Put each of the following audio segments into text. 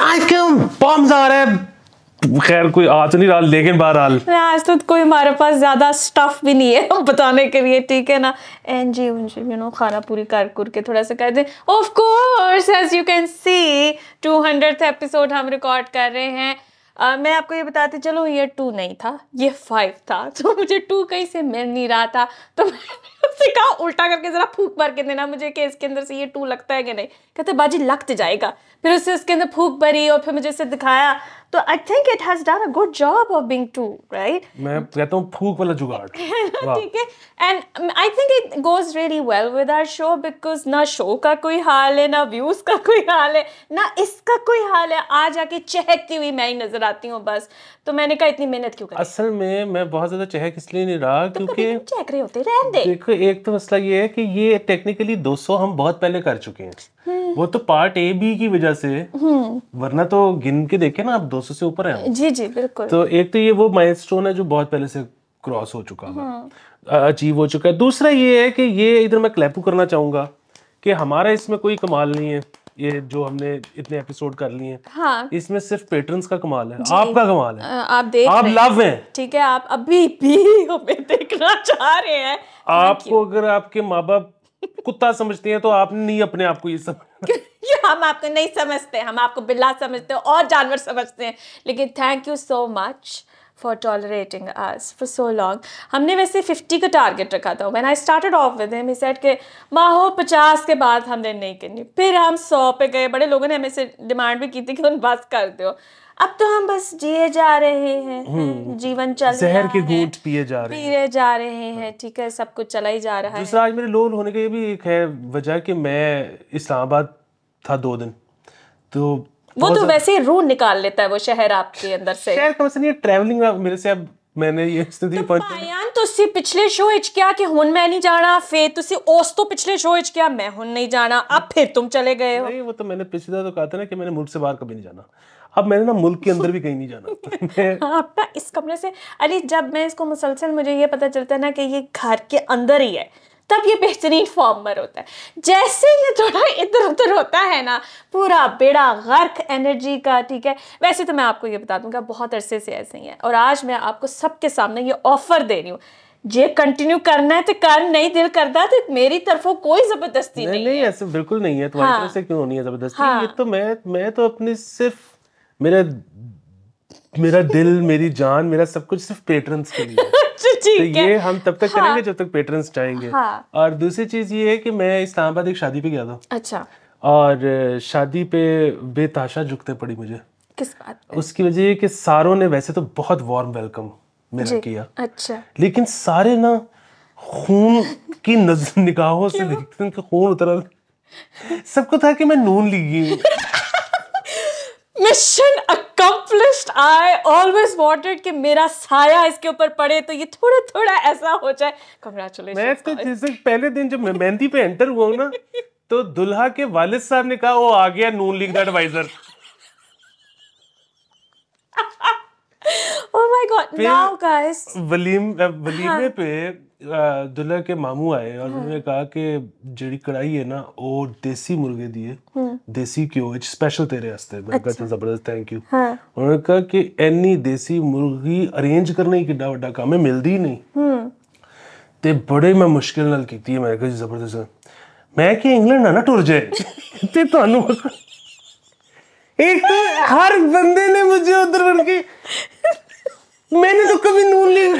रहे हैं खैर कोई आ तो नहीं रहा लेकिन बहरहाल आज तो कोई हमारे पास ज़्यादा स्टफ भी नहीं है बताने के लिए ठीक है ना एन जी यू नो खाना पूरी कर कर के थोड़ा सा कर दें of course as you can see two hundred episode हम रिकॉर्ड कर रहे हैं आ, मैं आपको ये बताती चलूँ ये टू नहीं था ये फाइव था तो मुझे टू कहीं से मिल नहीं रहा था तो मैंने उससे कहा उल्टा करके ज़रा फूक मार के देना मुझे कि इसके अंदर से ये टू लगता है कि नहीं कहते बाजी लगते तो जाएगा फिर उससे उसके अंदर फूक भरी और फिर मुझे इसे दिखाया तो I think it has done a good job of being too right मैं कहता हूं फूक वाला जुगाड़ ठीक है and I think it goes really well with our show because ना शो का कोई हाल है ना व्यूज का कोई हाल है ना इसका कोई हाल है आ जाके चहकती हुई मैं ही नजर आती हूं बस तो मैंने कहा इतनी मेहनत क्यों करी असल में मैं बहुत ज्यादा चहक इसलिए नहीं रहा तो क्योंकि चहक रहे होते रहने दे देखो एक तो मसला ये है कि ये टेक्निकली 200 हम बहुत पहले कर चुके हैं वो तो पार्ट ए बी की वजह से हम्म। वरना तो गिन के देखे ना आप 200 से ऊपर है जी जी बिल्कुल तो एक तो ये वो माइलस्टोन है जो बहुत पहले से क्रॉस हो चुका है हम्म। अचीव हो चुका है दूसरा ये है कि ये इधर मैं क्लैपू करना चाहूंगा कि हमारा इसमें कोई कमाल नहीं है ये जो हमने इतने एपिसोड कर लिए हैं हाँ। इसमें सिर्फ पेटर्न का कमाल है आपका कमाल है आप देख आप लव हैं ठीक है आप अभी भी हमें देखना चाह रहे हैं आपको अगर आपके माँ बाप कुत्ता समझते हैं तो आप नहीं अपने आप को ये समझ हम आपको नहीं समझते हम आपको बिल्ला समझते हैं और जानवर समझते हैं लेकिन thank you so much for tolerating us for so long हमने वैसे फिफ्टी का टारगेट रखा था man I started off with him set के माँ हो पचास के बाद हमने नहीं करनी फिर हम सौ पे गए बड़े लोगों ने हमें से डिमांड भी की थी कि उन बस कर दो अब तो हम बस जिए जा रहे हैं हम्म। जीवन चल जहर के घूट पिए जा रहे हैं पीए जा रहे हैं हाँ। ठीक है सब कुछ चला ही जा रहा है दूसरा आज मेरे लोन होने का भी एक है वजह कि मैं इस्लामाबाद था दो दिन तो वो तो वैसे रू निकाल लेता है वो शहर आपके अंदर से शहर का मतलब नहीं ट्रैवलिंग मेरे से अब ਮੈਨੇ ਇਹ ਸਥਿਤੀ तो ਪਾਇਆਨ तो ਪਿਛਲੇ ਸ਼ੋਅ ਵਿੱਚ ਕਿਹਾ ਕਿ ਹੁਣ ਮੈਂ ਨਹੀਂ ਜਾਣਾ ਫੇਰ ਤੁਸੀਂ ਉਸ ਤੋਂ ਪਿਛਲੇ ਸ਼ੋਅ ਵਿੱਚ ਕਿਹਾ ਮੈਂ ਹੁਣ ਨਹੀਂ ਜਾਣਾ ਆ ਫਿਰ ਤੁਮ ਚਲੇ ਗਏ ਹੋ ਨਹੀਂ ਉਹ ਤਾਂ ਮੈਨੇ मैंने ਦਾ ਤਾਂ ਕਹਾ ਥਾ ਨਾ ਕਿ ਮੈਨੇ ਮੁਲਕ ਸੇ ਬਾਹਰ ਕभी ਨਹੀਂ ਜਾਣਾ अब मैंने ना मुल्क के अंदर भी कहीं नहीं जाना हाँ इस कमरे से अरे जब मैं इसको मुसलसल मुझे ये पता चलता है ना कि ये घर के अंदर ही है तब ये बेहतरीन फॉर्मर होता है जैसे ये थोड़ा इधर उधर होता है ना पूरा बेड़ा गर्क एनर्जी का ठीक है वैसे तो मैं आपको ये बता दूंगा बहुत अरसे से ऐसे ही है और आज मैं आपको सबके सामने ये ऑफर दे रही हूँ जे कंटिन्यू करना है तो कर नहीं दिल करता तो मेरी तरफ कोई जबरदस्ती नहीं, नहीं, नहीं है ऐसे बिल्कुल नहीं है तुम्हारी हाँ, तरफ से क्यों नहीं है जबरदस्ती हाँ, ये तो मैं मैं तो अपने सिर्फ मेरा मेरा दिल मेरी जान मेरा सब कुछ सिर्फ पेटर्न्स के लिए अच्छा, तो ये हम तब तक हाँ, करेंगे जब तक पेटर्न्स चाहेंगे हाँ, और दूसरी चीज ये है कि मैं इस्लामाबाद एक शादी पे गया था अच्छा और शादी पे बेताशा झुकते पड़ी मुझे किस बात पे? उसकी वजह ये कि सारों ने वैसे तो बहुत वार्म वेलकम मेरा किया अच्छा लेकिन सारे ना खून की नजर निगाहों से देखते खून उतरा सबको था कि मैं Noon League mission accomplished I always wanted कि मेरा साया इसके ऊपर पड़े तो ये थोड़ा थोड़ा ऐसा हो जाए कंग्रेचुलेशन मैं तो जिस दिन पहले दिन जब मैं मेहंदी पे एंटर हुआ ना तो दुल्हा के वालिद साहब ने कहा वो आ गया नून लीग का advisor oh my god now guys वलीम वलीमे पे दुल्हन के मामू आए और उन्होंने कहा कि ਜਿਹੜੀ ਕੜਾਈ ਹੈ ਨਾ ਉਹ ਦੇਸੀ ਮੁਰਗੇ ਦੀ ਹੈ ਦੇਸੀ ਘਿਓ ਵਿੱਚ ਸਪੈਸ਼ਲ ਤੇਰੇ ਵਾਸਤੇ ਮੈਂ ਕਹਿੰਦਾ ਜ਼ਬਰਦਸਤ ਥੈਂਕ ਯੂ उन्होंने कहा कि ਐਨੀ ਦੇਸੀ ਮੁਰਗੀ ਅਰੇਂਜ ਕਰਨਾ ਹੀ ਕਿੱਡਾ ਵੱਡਾ ਕੰਮ ਹੈ ਮਿਲਦੀ ਨਹੀਂ ਤੇ ਬੜੇ ਮੈਂ ਮੁਸ਼ਕਿਲ ਨਾਲ ਕੀਤੀ ਹੈ ਮੈਂ ਕਿਹਾ ਜ਼ਬਰਦਸਤ ਮੈਂ ਕਿ ਇੰਗਲੈਂਡ ਨਾ ਨਾ ਟੁਰ ਜਾਏ ਤੇ ਤੁਹਾਨੂੰ एक तो हर बंदे ने मुझे उधर के मैंने तो कभी नून नहीं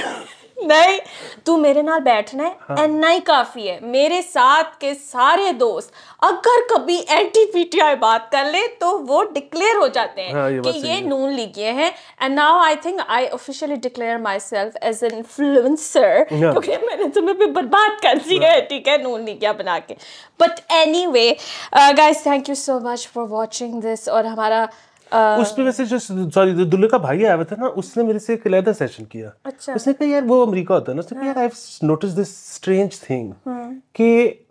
नहीं तू मेरे नाल बैठना है हाँ। इतना ही काफी है मेरे साथ के सारे दोस्त अगर कभी एंटी पीटीआई बात कर ले तो वो डिक्लेयर हो जाते हैं हाँ, ये कि ये नून लीगिए हैं and now I think I officially declare myself as an influencer क्योंकि मैंने तुम्हें भी बर्बाद कर दी हाँ। है ठीक है नून लीगिया बना के but anyway guys thank you so much for watching this और हमारा Uh, उस पे वैसे जो सॉरी दुल्ले का भाई आया था ना उसने मेरे से एक अलहदा सेशन किया अच्छा। उसने कहा यार वो अमेरिका होता है ना उसने कहा यार I notice this strange thing कि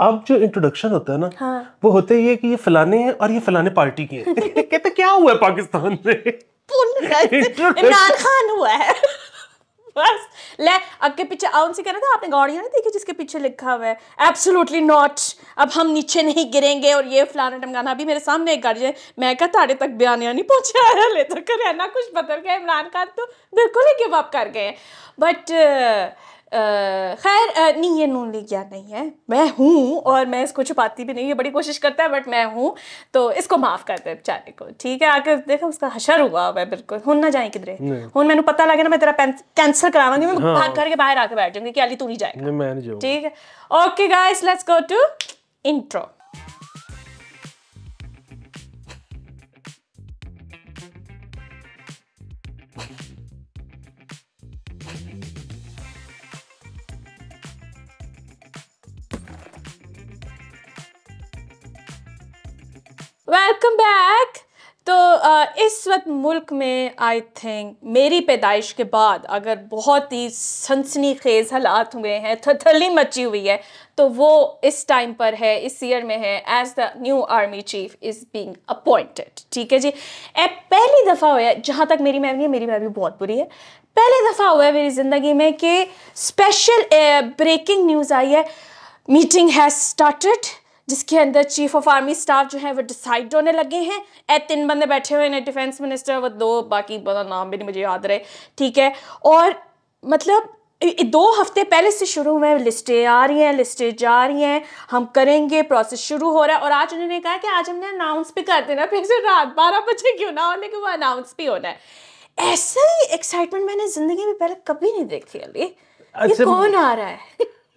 अब जो इंट्रोडक्शन होता है ना हाँ। वो होते ही है कि ये फलाने हैं और ये फलाने पार्टी के हैं कहते क्या हुआ है पाकिस्तान में इमरान खान हुआ है बस ले अग के पीछे आउन से कह रहा था आपने गाड़ियाँ नहीं देखी जिसके पीछे लिखा हुआ है एब्सोलूटली नॉट अब हम नीचे नहीं गिरेंगे और ये फलाना टमगाना अभी मेरे सामने एक गाड़ी है मैं कहा ताड़े तक बयान या नहीं पहुँचा है ले तो कर कुछ बदल गया इमरान खान तो बिल्कुल ही गिव अप कर गए बट खैर नहीं ये नून लीग याद नहीं है मैं हूँ और मैं इसको छुपाती भी नहीं है बड़ी कोशिश करता है बट मैं हूँ तो इसको माफ़ कर दे बेचारे को ठीक है आकर देखो उसका हशर हुआ हुआ है बिल्कुल हूँ ना जाए किधरे हूँ मैंने पता लगे ना मैं तेरा कैंसिल करावांगी मैं हाँ। भाग करके बाहर आके बैठ जाऊंगी कि अली तू नहीं जाएगा ठीक है okay guys let's go to intro welcome back तो इस वक्त मुल्क में आई थिंक मेरी पैदाइश के बाद अगर बहुत ही सनसनी खेज़ हालात हुए हैं थथली मची हुई है तो वो इस टाइम पर है इस ईयर में है as the new army chief is being appointed ठीक है जी ए, पहली दफ़ा हुआ है जहाँ तक मेरी मैम है मेरी मैम भी बहुत बुरी है पहली दफ़ा हुआ है मेरी ज़िंदगी में कि स्पेशल ब्रेकिंग न्यूज़ आई है मीटिंग हैज़ स्टार्टड जिसके अंदर चीफ ऑफ आर्मी स्टाफ जो है वो डिसाइड होने लगे हैं ए तीन बंदे बैठे हुए हैं डिफेंस मिनिस्टर वो दो बाकी बंदा नाम भी नहीं मुझे याद रहे ठीक है और मतलब दो हफ्ते पहले से शुरू हुए लिस्टें आ रही हैं लिस्टें जा रही हैं हम करेंगे प्रोसेस शुरू हो रहा है और आज उन्होंने कहा कि आज हमने अनाउंस भी कर देना फिर से रात बारह बजे क्यों ना होने के वो अनाउंस भी होना है ऐसा ही एक्साइटमेंट मैंने ज़िंदगी में पहले कभी नहीं देखी अली ये अच्छा, कौन आ रहा है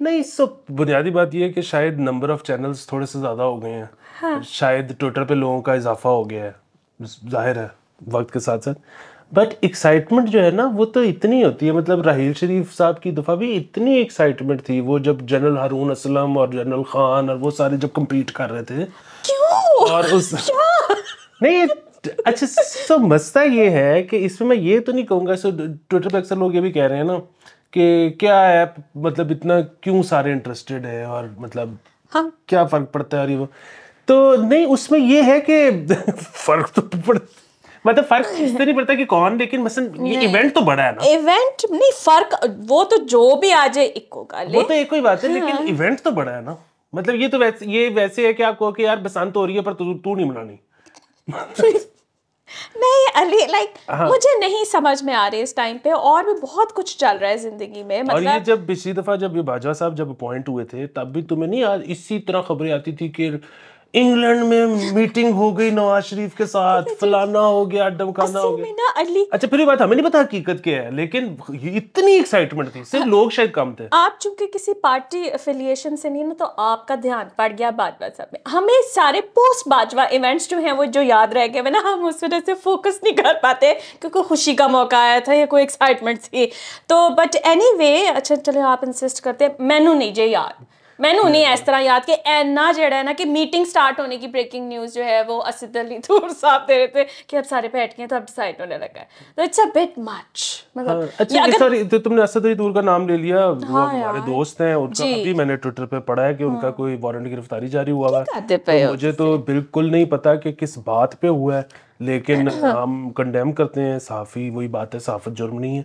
नहीं सब बुनियादी बात यह है कि शायद नंबर ऑफ चैनल्स थोड़े से ज़्यादा हो गए हैं हाँ। शायद ट्विटर पे लोगों का इजाफा हो गया है जाहिर है वक्त के साथ साथ बट एक्साइटमेंट जो है ना वो तो इतनी होती है मतलब राहील शरीफ साहब की दफ़ा भी इतनी एक्साइटमेंट थी वो जब जनरल हारून असलम और जनरल खान और वो सारे जब कम्पीट कर रहे थे क्यों? और उस नहीं अच्छा सब मसला ये है कि इसमें मैं ये तो नहीं कहूँगा ट्विटर पर अक्सर लोग ये भी कह रहे हैं ना कि क्या ऐप मतलब इतना क्यों सारे इंटरेस्टेड है और मतलब हाँ क्या फ़र्क पड़ता है और ये तो नहीं उसमें ये है कि फ़र्क तो पड़ता मतलब फर्क इससे नहीं पड़ता कि कौन लेकिन मसलन ये इवेंट तो बड़ा है ना इवेंट नहीं फर्क वो तो जो भी आ जाए एक ले वो तो एक ही बात है लेकिन इवेंट हाँ। तो बड़ा है ना मतलब ये तो वैसे ये वैसे है कि आप कहो कि यार बसंत हो रही है पर तू तू नहीं मनानी नहीं अली लाइक हाँ। मुझे नहीं समझ में आ रही इस टाइम पे और भी बहुत कुछ चल रहा है जिंदगी में मतलब और ये मतलब जब पिछली दफा जब ये बाजवा साहब जब अपॉइंट हुए थे तब भी तुम्हें नहीं इसी तरह खबरें आती थी कि इंग्लैंड में मीटिंग हो गई नवाज शरीफ के साथ फलाना हो गया अड्डम खाना हो गया अली अच्छा फिर बात हमें नहीं पता हकीकत क्या है लेकिन इतनी एक्साइटमेंट थी सिर्फ हाँ। लोग शायद कम थे आप चूंकि किसी पार्टी अफिलिएशन से नहीं ना तो आपका ध्यान पड़ गया बाजवा साहब में हमें सारे पोस्ट बाजवा इवेंट्स जो हैं वो जो याद रह गए ना हम उस वजह से फोकस नहीं कर पाते क्योंकि खुशी का मौका आया था या कोई एक्साइटमेंट थी तो बट एनी अच्छा चलो आप इंसिस्ट करते मैनू नहीं जे याद मैंने उन्हें इस तरह याद कि ਐਨਾ जड़ा है ना कि मीटिंग स्टार्ट होने की ब्रेकिंग न्यूज़ जो है वो ਅਸਿਦ अली ਤੂਰ साहब दे रहे थे कि अब सारे बैठ गए तो अब डिसाइड होने लगा है तो इट्स अ बिट मच मतलब हाँ, अच्छा सॉरी तो तुमने असद अली तूर का नाम ले लिया वो हाँ हमारे दोस्त हैं उनका अभी मैंने ट्विटर पे पढ़ा है कि उनका हाँ। कोई वारंट गिरफ्तारी जारी हुआ है तो मुझे तो बिल्कुल नहीं पता कि किस बात पे हुआ है लेकिन हाँ। हम कंडेम करते हैं साफी वही बात है साफ़त जुर्म नहीं है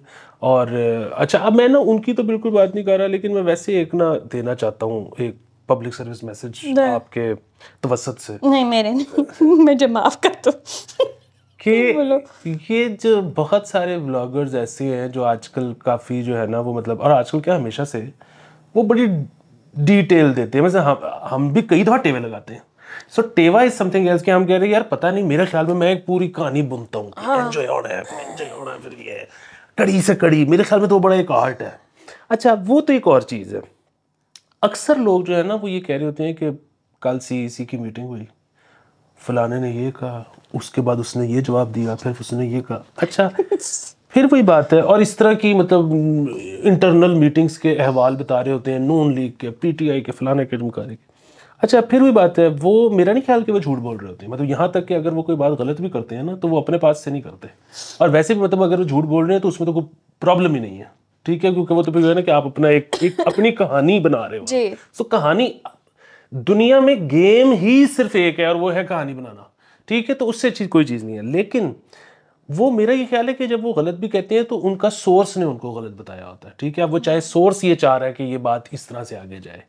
और अच्छा अब मैं ना उनकी तो बिल्कुल बात नहीं कर रहा लेकिन मैं वैसे एक ना देना चाहता हूँ एक पब्लिक सर्विस मैसेज आपके तवसत से नहीं मेरे नहीं मैं जब माफ़ कर दो कि ये जो बहुत सारे ब्लॉगर्स ऐसे हैं जो आजकल काफ़ी जो है ना वो मतलब और आजकल क्या हमेशा से वो बड़ी डिटेल देते हैं मतलब हम हम भी कई दफ़ा टेवे लगाते हैं सो टेवा इज समथिंग एल्स कि हम कह रहे हैं यार पता नहीं मेरे ख्याल में मैं एक पूरी कहानी बुनता हूँ एंजॉय हाँ। होना है एंजॉय होना है फिर ये कड़ी से कड़ी मेरे ख्याल में तो बड़ा एक आर्ट है अच्छा वो तो एक और चीज़ है अक्सर लोग जो है ना वो ये कह रहे होते हैं कि कल सी की मीटिंग हुई फलाने ने ये कहा उसके बाद उसने ये जवाब दिया फिर उसने ये कहा अच्छा फिर वही बात है और इस तरह की मतलब इंटरनल मीटिंग्स के अहवाल बता रहे होते हैं नून लीग के पीटीआई के फलाने के जमकारी के अच्छा फिर भी बात है वो मेरा नहीं ख्याल कि वो झूठ बोल रहे होते हैं मतलब यहाँ तक कि अगर वो कोई बात गलत भी करते हैं ना तो वो अपने पास से नहीं करते और वैसे भी मतलब अगर वो झूठ बोल रहे हैं तो उसमें तो कोई प्रॉब्लम ही नहीं है ठीक है क्योंकि वो तो फिर है ना कि आप अपना एक, एक अपनी कहानी बना रहे हो तो कहानी दुनिया में गेम ही सिर्फ एक है और वो है कहानी बनाना ठीक है तो उससे चीज कोई चीज़ नहीं है लेकिन वो मेरा ये ख्याल है कि जब वो गलत भी कहते हैं तो उनका सोर्स ने उनको गलत बताया होता है ठीक है अब वो चाहे सोर्स ये चाह रहा है कि ये बात इस तरह से आगे जाए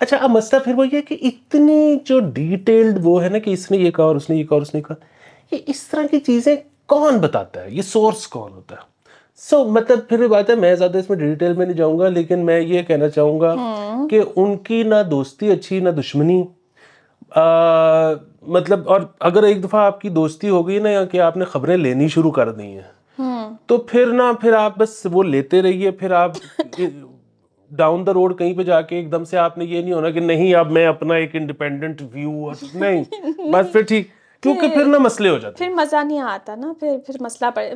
अच्छा अब मसला फिर वो ये कि इतनी जो डिटेल्ड वो है ना कि इसने ये कहा और उसने ये कहा और उसने कहा ये इस तरह की चीज़ें कौन बताता है ये सोर्स कौन होता है सो so, मतलब फिर बात है मैं ज़्यादा इसमें डिटेल में नहीं जाऊंगा लेकिन मैं ये कहना चाहूंगा हम्म। कि उनकी ना दोस्ती अच्छी ना दुश्मनी आ, मतलब और अगर एक दफ़ा आपकी दोस्ती हो गई ना या कि आपने खबरें लेनी शुरू कर दी हैं हम्म। तो फिर ना फिर आप बस वो लेते रहिए फिर आप डाउन द रोड कहीं पे जाके एकदम से आपने ये नहीं होना कि नहीं अब मैं अपना एक इंडिपेंडेंट व्यू नहीं बस फिर ठीक क्योंकि फिर ना मसले हो जाते फिर मजा नहीं आता ना फिर फिर मसला पड़े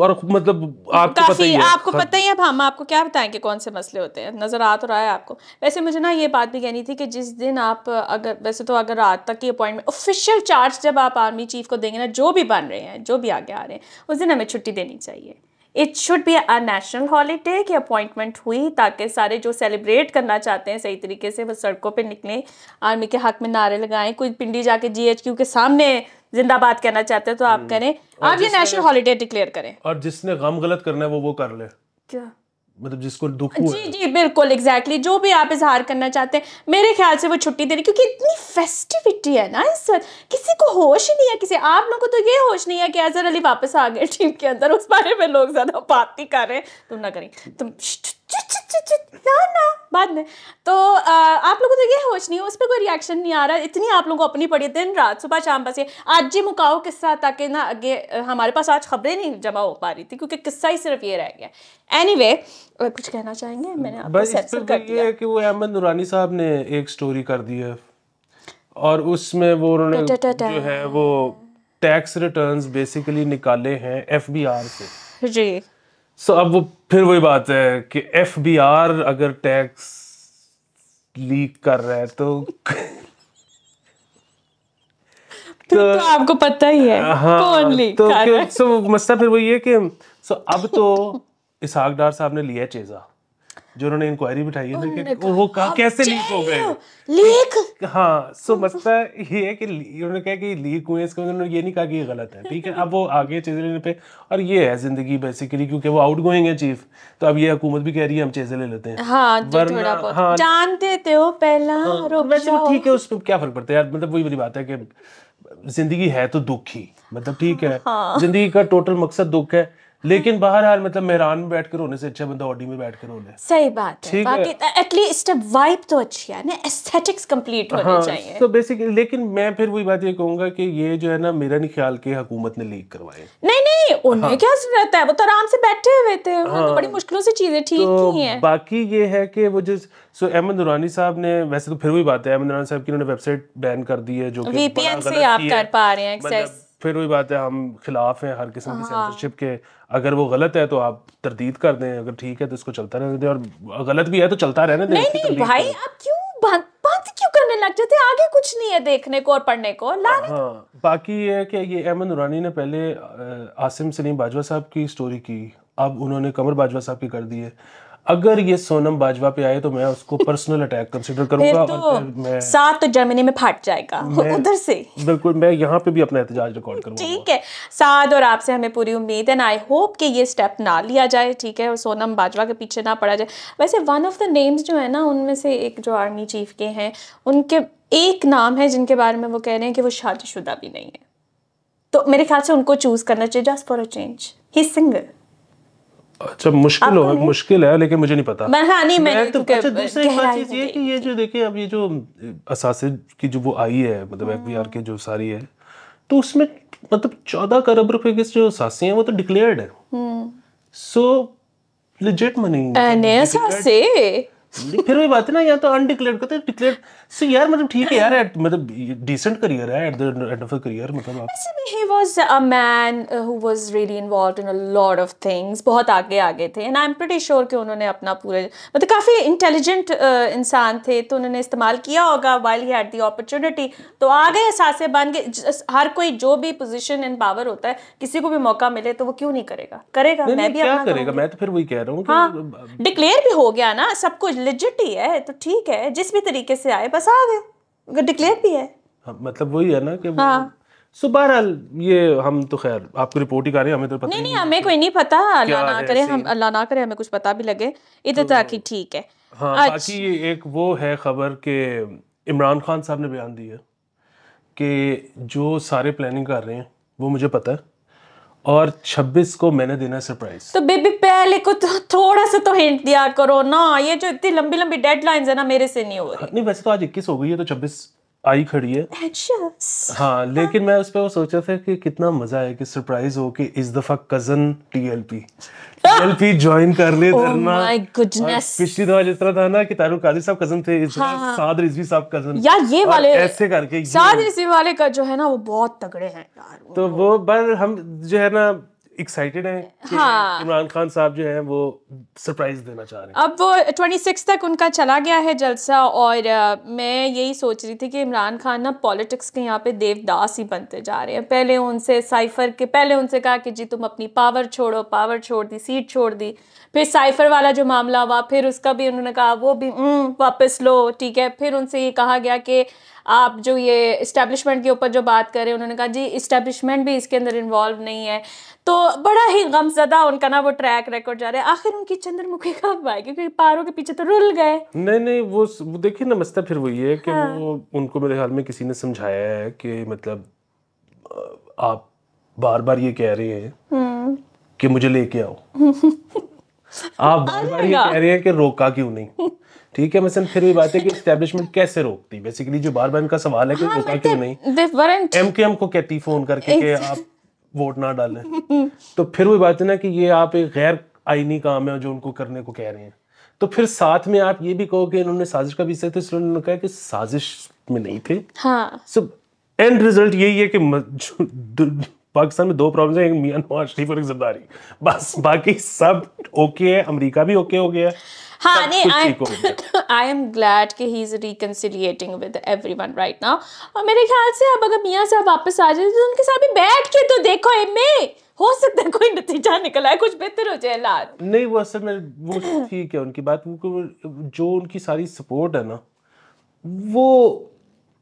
और मतलब आपको पता ही है आपको हाँ। पता ही है हम आपको क्या कि कौन से मसले होते हैं नजर आ तो रहा है आपको वैसे मुझे ना ये बात भी कहनी थी कि जिस दिन आप अगर वैसे तो अगर रात तक की अपॉइंटमेंट ऑफिशियल चार्ज जब आप आर्मी चीफ को देंगे ना जो भी बन रहे हैं जो भी आगे आ रहे हैं उस दिन हमें छुट्टी देनी चाहिए it should be a national holiday की अपॉइंटमेंट हुई ताकि सारे जो सेलिब्रेट करना चाहते हैं सही तरीके से वो सड़कों पर निकलें आर्मी के हक में नारे लगाएं कोई पिंडी जाके जीएचक्यू के सामने जिंदाबाद कहना चाहते हैं तो आप हम्म। करें आप ये नेशनल हॉलीडे डिक्लेयर करें और जिसने गम गलत करना है वो वो कर ले क्या मतलब जिसको दुख जी जी बिल्कुल एग्जैक्टली exactly, जो भी आप इजहार करना चाहते हैं मेरे ख्याल से वो छुट्टी रही क्योंकि इतनी फेस्टिविटी है ना इस किसी को होश ही नहीं है किसी आप लोगों को तो ये होश नहीं है कि अजहर अली वापस आ गए टीम के अंदर उस बारे में लोग ज़्यादा बात नहीं कर रहे तुम ना करें तुम ना ना बाद में तो आ, आप लोगों को तो ये होश नहीं है उस पर कोई रिएक्शन नहीं आ रहा इतनी आप लोगों को अपनी पड़ी दिन रात सुबह शाम बस ये आज जी मुकाओ किस्सा ताकि ना आगे हमारे पास आज खबरें नहीं जमा हो पा रही थी क्योंकि किस्सा ही सिर्फ ये रह गया एनीवे anyway, कुछ कहना चाहेंगे मैंने आपको कर दिया। है कि वो अहमद नूरानी साहब ने एक स्टोरी कर दी है और उसमें वो उन्होंने जो है वो टैक्स रिटर्न्स बेसिकली निकाले हैं एफबीआर से जी सो अब वो फिर वही बात है कि एफ बी आर अगर टैक्स लीक कर रहा है तो-, तो तो, तो आपको पता ही है हाँ, कौन लीक तो कर रहा है सो मसला फिर वही है कि सो अब तो इसहाक डार साहब ने लिया चेजा जो उन्होंने इंक्वायरी बिठाई है कि वो कैसे लीक हो गए लीक हाँ सो मसला ये है कि उन्होंने कहा कि लीक हुए इसके उन्होंने ये नहीं कहा कि ये गलत है ठीक है अब वो आगे चीज़ें लेने पे और ये है जिंदगी बेसिकली क्योंकि वो आउट गोइंग है चीफ तो अब ये हुकूमत भी कह रही है हम चीज़ें ले लेते हैं हाँ, वरना हाँ, जानते थे वो पहला हाँ, ठीक है उस पर क्या फर्क पड़ता है यार मतलब वही बड़ी बात है कि जिंदगी है तो दुख ही मतलब ठीक है हाँ। जिंदगी का टोटल मकसद दुख है लेकिन बाहर हाल मतलब मेहरान में बैठ कर रोने से अच्छा बंदा ऑडी में बैठ कर रोने सही बात है बाकी एटलीस्ट वाइब तो अच्छी है ना एस्थेटिक्स कंप्लीट होनी हाँ, चाहिए तो बेसिकली लेकिन मैं फिर वही बात ये कहूंगा कि ये जो है ना मेरा नहीं ख्याल के हुकूमत ने लीक करवाए नहीं नहीं उन्हें हाँ, क्या जरूरत है वो तो आराम से बैठे हुए थे हाँ, तो बड़ी हाँ। मुश्किलों से चीजें ठीक तो की हैं बाकी ये है कि वो जो सो अहमद दुरानी साहब ने वैसे तो फिर वही बात है अहमद दुरानी साहब की उन्होंने वेबसाइट बैन कर दी है जो वीपीएन से आप कर पा रहे हैं एक्सेस मतलब फिर वही बात है हम खिलाफ हैं हर किस्म की सेंसरशिप हाँ। के अगर वो गलत है तो आप तरदीद कर दें अगर ठीक है तो इसको चलता रहने दें और गलत भी है तो चलता रहने दें नहीं नहीं भाई आप क्यों बात क्यों करने लग जाते आगे कुछ नहीं है देखने को और पढ़ने को हाँ बाकी ये है कि ये अहमद नूरानी ने पहले आसिम सलीम बाजवा साहब की स्टोरी की अब उन्होंने कमर बाजवा साहब की कर दी है अगर ये सोनम बाजवा पे आए तो मैं उसको पर्सनल अटैक कंसिडर करूंगा तो और मैं साथ तो जर्मनी में फाट जाएगा उधर से बिल्कुल मैं यहाँ पे भी अपना एहतजाज रिकॉर्ड करूंगा ठीक है साथ और आपसे हमें पूरी उम्मीद है आई होप कि ये स्टेप ना लिया जाए ठीक है और सोनम बाजवा के पीछे ना पड़ा जाए वैसे वन ऑफ द नेम्स जो है ना उनमें से एक जो आर्मी चीफ के हैं उनके एक नाम है जिनके बारे में वो कह रहे हैं कि वो शादीशुदा भी नहीं है तो मेरे ख्याल से उनको चूज़ करना चाहिए जस्ट फॉर अ चेंज ही सिंगल अच्छा मुश्किल हो मुश्किल है लेकिन मुझे नहीं पता हाँ, नहीं मैं, तो अच्छा दूसरी बात चीज ये कि ये जो देखिए अब ये जो असासे की जो वो आई है मतलब आर हम्म। के जो सारी है तो उसमें मतलब चौदह अरब रुपए के जो असासे हैं वो तो डिक्लेयर्ड हम्म। है सो लिजिट मनी फिर वही बात है ना यहाँ तो अनडिक्लेयर करते डिक्लेयर सो यार मतलब ठीक है यार मतलब डिसेंट करियर है at the end of a career मतलब आप he was a man who was really involved in a lot of things बहुत आगे आगे थे and I am pretty sure कि उन्होंने अपना पूरे मतलब काफ़ी इंटेलिजेंट uh, इंसान थे तो उन्होंने इस्तेमाल किया होगा while he had the opportunity तो आ गए सासे बन के हर कोई जो भी पोजीशन एंड पावर होता है किसी को भी मौका मिले तो वो क्यों नहीं करेगा करेगा मैं भी क्या करेगा मैं तो फिर वही कह रहा हूं कि डिक्लेयर हाँ, भी हो गया ना सब कुछ लिजिट ही है तो ठीक है जिस भी तरीके से आए बस आ गए डिक्लेयर भी है हाँ, मतलब वही है ना कि हाँ सो बहरहाल ये हम तो खैर आपको रिपोर्ट ही कर रहे हैं हमें तो पता नहीं नहीं हमें कोई नहीं पता अल्लाह ना करे हम अल्लाह ना करे हमें कुछ पता भी लगे इधर तो, तक तो ही ठीक है हाँ अच्छा। बाकी ये एक वो है खबर के इमरान खान साहब ने बयान दिया कि जो सारे प्लानिंग कर रहे हैं वो मुझे पता है और 26 को मैंने देना सरप्राइज तो बेबी पहले को तो थोड़ा सा तो हिंट दिया करो ना ये जो इतनी लंबी लंबी डेडलाइंस है ना मेरे से नहीं हो रही हाँ, नहीं वैसे तो आज 21 हो गई है तो 26 आई खड़ी है अच्छा हाँ, हाँ। लेकिन मैं उस पर वो सोचा था कि कितना मजा है कि सरप्राइज हो कि इस दफा कजन टीएलपी एलपी ज्वाइन कर ले oh धरना माय गुडनेस पिछली दफा जिस तरह था ना कि तारुक कादिर साहब कजन थे इस हाँ। साद रिजवी साहब कजन यार ये वाले ऐसे करके साद रिजवी वाले का जो है ना वो बहुत तगड़े हैं यार तो वो पर हम जो है ना एक्साइटेड हैं हाँ। इमरान खान साहब जो हैं वो सरप्राइज देना चाह रहे हैं अब वो ट्वेंटी सिक्स तक उनका चला गया है जलसा और आ, मैं यही सोच रही थी कि इमरान खान ना पॉलिटिक्स के यहाँ पे देवदास ही बनते जा रहे हैं पहले उनसे साइफर के पहले उनसे कहा कि जी तुम अपनी पावर छोड़ो पावर छोड़ दी सीट छोड़ दी फिर साइफर वाला जो मामला हुआ फिर उसका भी उन्होंने कहा वो भी हम्म, वापस लो ठीक है फिर उनसे ये कहा गया कि आप जो ये इस्टेब्लिशमेंट के ऊपर जो बात करें उन्होंने कहा जी इस्टेब्लिशमेंट भी इसके अंदर इन्वॉल्व नहीं है तो बड़ा ही गमजदा उनका ना वो ट्रैक रिकॉर्ड जा रहा है आखिर उनकी चंद्रमुखी कब आए क्योंकि पारों के पीछे तो रुल गए नहीं नहीं वो, वो देखिए ना मसला फिर वही है कि हाँ। वो उनको मेरे ख्याल में किसी ने समझाया है कि मतलब आप बार बार ये कह रहे हैं हम्म। कि मुझे लेके आओ आप बार बार ये कह रहे हैं कि रोका क्यों नहीं ठीक है मसलन फिर भी बात है कि एस्टेब्लिशमेंट कैसे रोकती बेसिकली जो बार बार इनका सवाल है कि रोका हाँ, क्यों नहीं एम के एम को कहती फोन करके कि आप वोट ना डालें तो फिर वही बात है ना कि ये आप एक गैर आईनी काम है जो उनको करने को कह रहे हैं तो फिर साथ में आप ये भी कहो कि इन्होंने साजिश का विषय हिस्सा तो इसलिए उन्होंने कहा कि साजिश में नहीं थे एंड हाँ। रिजल्ट यही है कि पाकिस्तान में दो प्रॉब्लम्स हैं एक मियाँ नवाज शरीफ और एक जरदारी बस बाकी सब ओके है अमेरिका भी ओके हो गया है हाँ नहीं आई एम ग्लैड कि he is reconciliating with right now और मेरे ख्याल से अब अगर मियाँ साहब वापस आ जाए तो उनके साथ भी बैठ के तो देखो हो सकता है कोई नतीजा निकला है कुछ बेहतर हो जाए नहीं वो असल में वो ठीक है उनकी बात जो उनकी सारी सपोर्ट है ना वो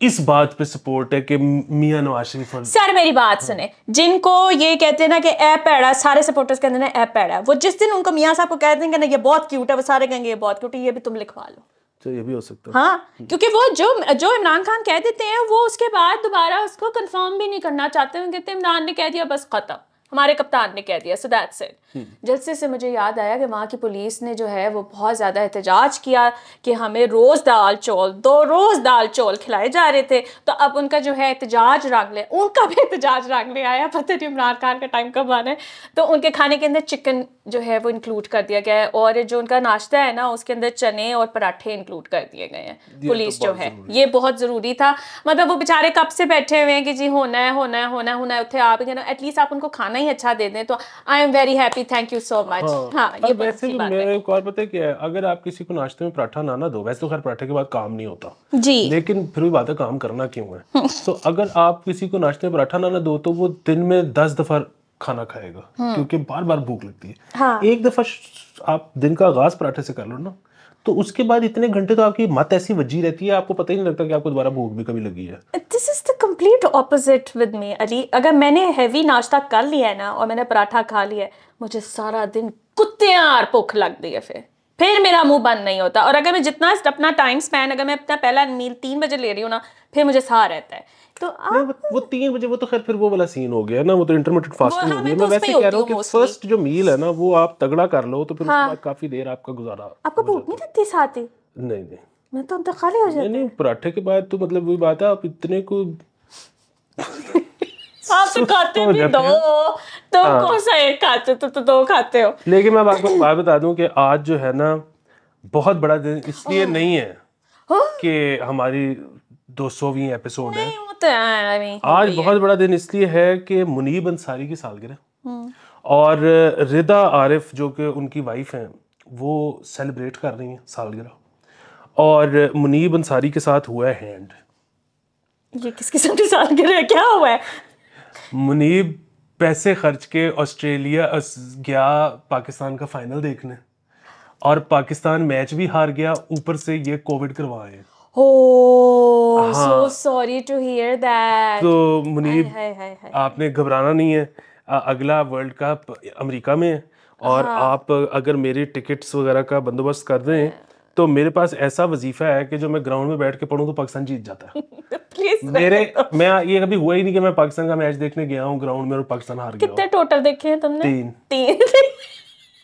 इस बात पे सपोर्ट है कि मियां नवाज शरीफ और सर मेरी बात हाँ। सुने जिनको ये कहते हैं ना कि ऐ पैड़ा सारे सपोर्टर्स कहते हैं ऐ पैड़ा वो जिस दिन उनको मियां साहब को कह देंगे ना ये बहुत क्यूट है वो सारे कहेंगे ये बहुत क्यूट है ये भी तुम लिखवा लो तो ये भी हो सकता है हाँ क्योंकि वो जो जो इमरान खान कह देते हैं वो उसके बाद दोबारा उसको कंफर्म भी नहीं करना चाहते वो कहते इमरान ने कह दिया बस खत्म हमारे कप्तान ने कह दिया सो दैट्स इट जलसे से मुझे याद आया कि वहाँ की पुलिस ने जो है वो बहुत ज़्यादा एहतजाज किया कि हमें रोज़ दाल चौल दो रोज़ दाल चौल खिलाए जा रहे थे तो अब उनका जो है एहतजाज रंग ले उनका भी एहतजाज रंग ले आया पता नहीं इमरान खान का टाइम कब आना है तो उनके खाने के अंदर चिकन जो है वो इंक्लूड कर दिया गया है और जो उनका नाश्ता है ना उसके अंदर चने और पराठे इंक्लूड कर दिए गए हैं तो पुलिस तो जो है ये बहुत ज़रूरी था मतलब वो बेचारे कब से बैठे हुए हैं कि जी होना है होना है होना है होना है उत्थे आप ही एटलीस्ट आप उनको खाना खाना ही अच्छा दे दें तो I am very happy thank you so much हाँ, हाँ और पता क्या है अगर आप किसी को नाश्ते में पराठा ना ना दो वैसे तो खैर पराठे के बाद काम नहीं होता जी लेकिन फिर भी बात है काम करना क्यों है हम्म। तो अगर आप किसी को नाश्ते में पराठा ना ना दो तो वो दिन में दस दफा खाना खाएगा हम्म। क्योंकि बार बार भूख लगती है हाँ। एक दफा आप दिन का आगाज पराठे से कर लो ना तो उसके बाद इतने घंटे तो आपकी मत ऐसी वजी रहती है आपको पता ही नहीं लगता कि आपको दोबारा भूख भी कभी लगी है this is complete opposite with me Ali अगर मैंने हैवी नाश्ता कर लिया है ना और मैंने पराठा खा लिया है मुझे सारा दिन कुत्तेआर भुख लगती है फिर फिर मेरा मुंह बंद नहीं होता और अगर मैं जितना अपना टाइम स्पैन अगर मैं अपना पहला मील तीन बजे ले रही हूँ ना फिर मुझे सहा रहता है तो आप वो वो तीन बजे वो तो खैर फिर वो वाला सीन हो गया ना वो तो इंटरमीडिएट फास्टिंग हो हाँ, गया मैं तो वैसे कह रहा हूँ कि फर्स्ट जो मील है ना वो आप तगड़ा कर लो तो फिर उसके हाँ। बाद काफी देर आपका गुजारा आपको भूख नहीं लगती साथ ही नहीं नहीं मैं तो हम खाली हो जाते नहीं पराठे के बाद तो मतलब वही बात है आप इतने को आप तो खाते भी दो दो हाँ। कौन सा खाते तो, तो, दो खाते हो लेकिन आज जो है ना बहुत बड़ा दिन इसलिए नहीं है हाँ। कि हमारी दो सौवीं एपिसोड है तो आज बहुत बड़ा दिन इसलिए है कि मुनीब अंसारी की सालगिरह हम्म। और रिदा आरिफ जो कि उनकी वाइफ है वो सेलिब्रेट कर रही है सालगिरह और मुनीब अंसारी के साथ हुआ है हैंड ये किस किस्म की सालगिरह क्या हुआ है मुनीब पैसे खर्च के ऑस्ट्रेलिया गया पाकिस्तान का फाइनल देखने और पाकिस्तान मैच भी हार गया ऊपर से ये कोविड करवाए टू हियर दैट तो मुनीब है, है, है, आपने घबराना नहीं है अगला वर्ल्ड कप अमेरिका में है और हाँ. आप अगर मेरी टिकट्स वगैरह का बंदोबस्त कर दें हाँ। तो मेरे पास ऐसा वजीफा है कि जो मैं ग्राउंड में बैठ के पढ़ूँ तो पाकिस्तान जीत जाता है मेरे तो। मैं ये कभी हुआ ही नहीं कि मैं पाकिस्तान का मैच देखने गया हूँ ग्राउंड में और पाकिस्तान हार गया कितने टोटल देखे हैं तुमने तीन तीन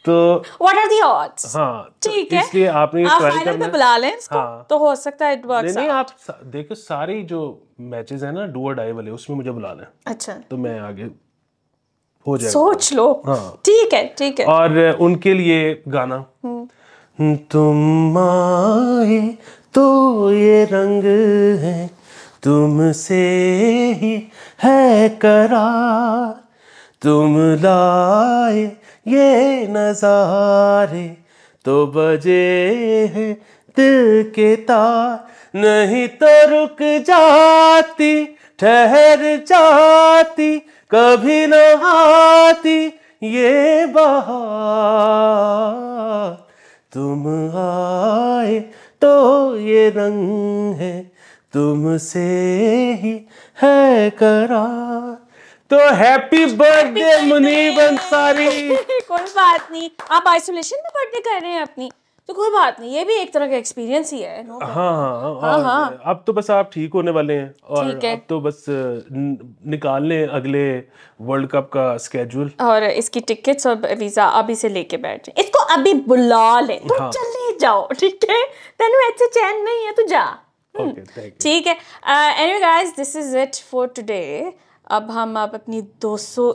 तो व्हाट आर दी ऑड्स हाँ तो ठीक है इसलिए आपने आप ट्राई करना है बुला लें इसको हाँ, तो हो सकता है इट वर्क्स नहीं, नहीं आप देखो सारे जो मैचेस हैं ना डू और डाई वाले उसमें मुझे बुला लें अच्छा तो मैं आगे हो जाएगा सोच लो हाँ ठीक है ठीक है और उनके लिए गाना हम्म। तुम आए तो ये रंग है तुमसे ही है करार तुम लाए ये नजारे तो बजे है दिल के तार नहीं तो रुक जाती ठहर जाती कभी न आती ये बहार तुम आए तो ये रंग है तुमसे ही है करार तो हैप्पी बर्थडे मुनीब अंसारी कोई बात नहीं आप आइसोलेशन में बर्थडे कर रहे हैं अपनी तो कोई बात नहीं ये भी एक तरह का एक्सपीरियंस ही है हाँ हाँ हाँ हाँ, हाँ अब तो बस आप ठीक होने वाले हैं और है। अब तो बस निकाल लें अगले वर्ल्ड कप का स्केड्यूल और इसकी टिकट्स और वीज़ा अभी से लेके बैठ जाए इसको अभी बुला लें तो हाँ। चले जाओ ठीक है तेन ऐसे चैन नहीं है तो जा हम्म। ठीक है any guys this is it for today अब हम आप अपनी दो सौ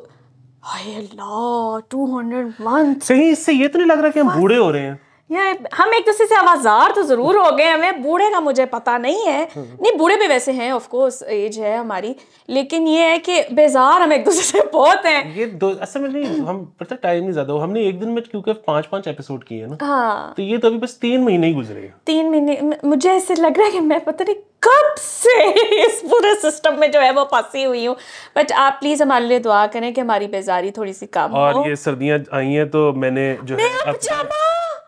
टू हंड्रेड 201 सही इससे ये तो नहीं लग रहा कि हम बूढ़े हो रहे हैं यार हम एक दूसरे से आवाजार तो जरूर हो गए हमें बूढ़े का मुझे पता नहीं है नहीं बूढ़े भी वैसे हैं ऑफ कोर्स एज है हमारी लेकिन ये है कि बेजार हम एक दूसरे से बहुत हैं ये दो असल में नहीं हम पता तो टाइम नहीं ज्यादा हमने एक दिन में क्योंकि पांच पांच एपिसोड किए हैं ना हाँ तो ये तो अभी बस तीन महीने ही गुजरे तीन महीने मुझे ऐसे लग रहा है कि मैं पता नहीं कब से इस पूरे सिस्टम में जो है वो फंसी हुई हूँ बट आप प्लीज हमारे लिए दुआ करें कि हमारी बेजारी थोड़ी सी कम और ये सर्दियां आई हैं तो मैंने जो है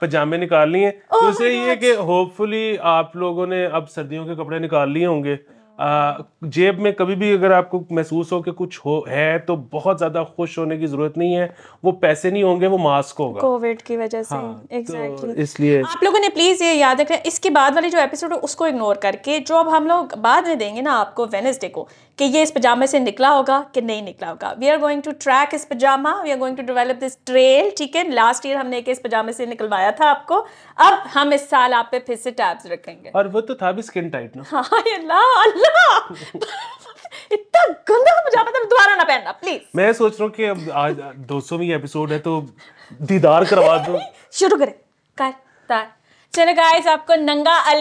पजामे निकाल लिए oh तो ये कि होपफुली आप लोगों ने अब सर्दियों के कपड़े निकाल लिए होंगे जेब में कभी भी अगर आपको महसूस हो कि कुछ हो है तो बहुत ज़्यादा खुश होने की ज़रूरत नहीं है वो पैसे नहीं होंगे वो मास्क होगा कोविड की वजह से हाँ, तो exactly. तो इसलिए आप लोगों ने प्लीज़ ये याद रखना इसके बाद वाले जो एपिसोड है उसको इग्नोर करके जो अब हम लोग बाद में देंगे ना आपको वेनेसडे को कि ये इस पजामे से निकला होगा कि नहीं निकला होगा we are going to track इस pyjama we are going to develop this trail ठीक है लास्ट ईयर हमने एक इस पजामे से निकलवाया था आपको अब हम इस साल आप पे फिर से टैब्स रखेंगे और वो तो था भी स्किन टाइट ना हाँ अल्लाह इतना इतना गंदा तो पजामा था दोबारा ना पहनना प्लीज मैं सोच रहा हूँ कि अब आज 200वीं एपिसोड है तो दीदार करवा दो शुरू करें कर तार चलो गाइस आपको नंगा